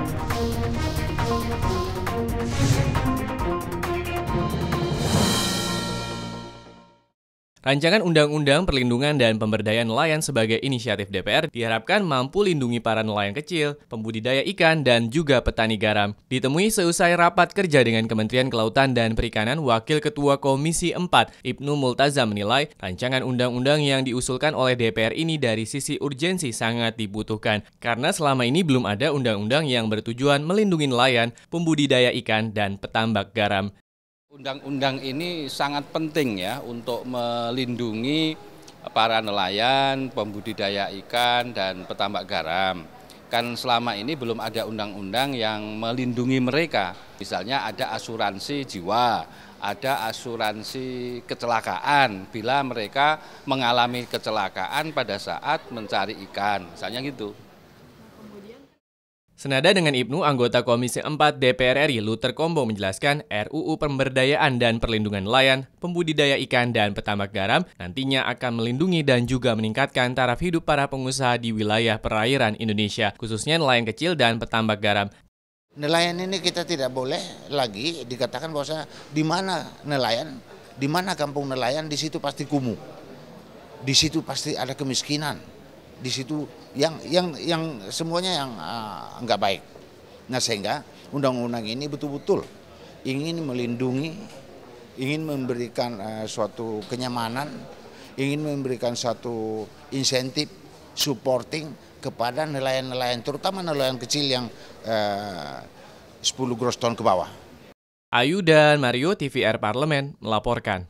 Thank you. Rancangan Undang-Undang Perlindungan dan Pemberdayaan Nelayan sebagai inisiatif DPR diharapkan mampu lindungi para nelayan kecil, pembudidaya ikan, dan juga petani garam. Ditemui seusai rapat kerja dengan Kementerian Kelautan dan Perikanan, Wakil Ketua Komisi 4, Ibnu Multazam menilai rancangan undang-undang yang diusulkan oleh DPR ini dari sisi urgensi sangat dibutuhkan karena selama ini belum ada undang-undang yang bertujuan melindungi nelayan, pembudidaya ikan, dan petambak garam. Undang-undang ini sangat penting ya untuk melindungi para nelayan, pembudidaya ikan, dan petambak garam. Kan selama ini belum ada undang-undang yang melindungi mereka. Misalnya ada asuransi jiwa, ada asuransi kecelakaan bila mereka mengalami kecelakaan pada saat mencari ikan, misalnya gitu. Senada dengan Ibnu, anggota Komisi 4 DPR RI Luther Kombo menjelaskan RUU Pemberdayaan dan Perlindungan Nelayan, Pembudidaya Ikan dan Petambak Garam nantinya akan melindungi dan juga meningkatkan taraf hidup para pengusaha di wilayah perairan Indonesia, khususnya nelayan kecil dan petambak garam. Nelayan ini kita tidak boleh lagi dikatakan bahwa di mana nelayan, di mana kampung nelayan, di situ pasti kumuh. Di situ pasti ada kemiskinan di situ yang yang yang semuanya yang uh, nggak baik. Nah sehingga undang-undang ini betul-betul ingin melindungi, ingin memberikan uh, suatu kenyamanan, ingin memberikan satu insentif supporting kepada nelayan-nelayan, terutama nelayan kecil yang eh, uh, 10 gross ton ke bawah. Ayu dan Mario TVR Parlemen melaporkan.